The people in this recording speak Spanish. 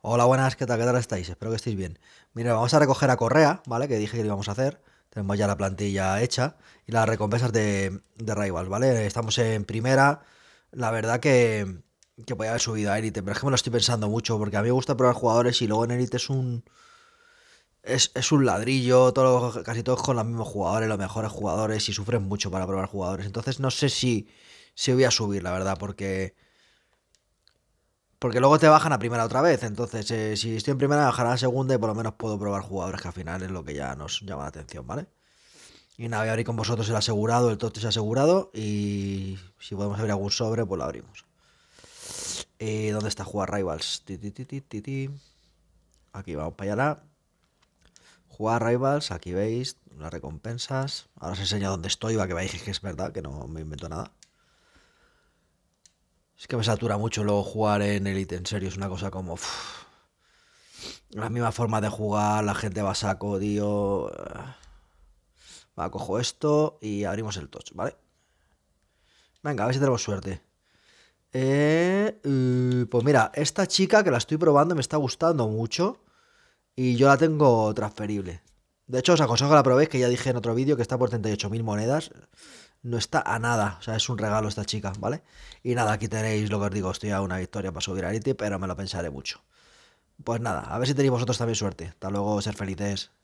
Hola, buenas, ¿qué tal? ¿Qué tal estáis? Espero que estéis bien. Mira, vamos a recoger a Correa, ¿vale? Que dije que lo íbamos a hacer. Tenemos ya la plantilla hecha y las recompensas de, de Rivals, ¿vale? Estamos en primera. La verdad que, que podía haber subido a Elite, pero es que me lo estoy pensando mucho porque a mí me gusta probar jugadores y luego en Elite es un. Es, un ladrillo, todos, casi todos con los mismos jugadores, los mejores jugadores y sufren mucho para probar jugadores. Entonces no sé si, si voy a subir, la verdad, porque porque luego te bajan a primera otra vez. Entonces, eh, si estoy en primera, bajará a segunda y por lo menos puedo probar jugadores que al final es lo que ya nos llama la atención, ¿vale? Y nada, voy a abrir con vosotros el asegurado, el es asegurado. Y si podemos abrir algún sobre, pues lo abrimos. Eh, ¿Dónde está jugar Rivals? Aquí vamos para allá. Jugar Rivals, aquí veis las recompensas. Ahora os enseño dónde estoy para que veáis que es verdad, que no me invento nada que me satura mucho luego jugar en Elite, en serio, es una cosa como... la misma forma de jugar, la gente va saco, tío... Va, cojo esto y abrimos el touch, ¿vale? Venga, a ver si tenemos suerte. Eh, pues mira, esta chica que la estoy probando me está gustando mucho y yo la tengo transferible. De hecho, os aconsejo que la probéis, que ya dije en otro vídeo que está por 38.000 monedas no está a nada. O sea, es un regalo esta chica, ¿vale? Y nada, aquí tenéis lo que os digo. Estoy a una victoria para subir pero me lo pensaré mucho. Pues nada, a ver si tenéis vosotros también suerte. Hasta luego, ser felices.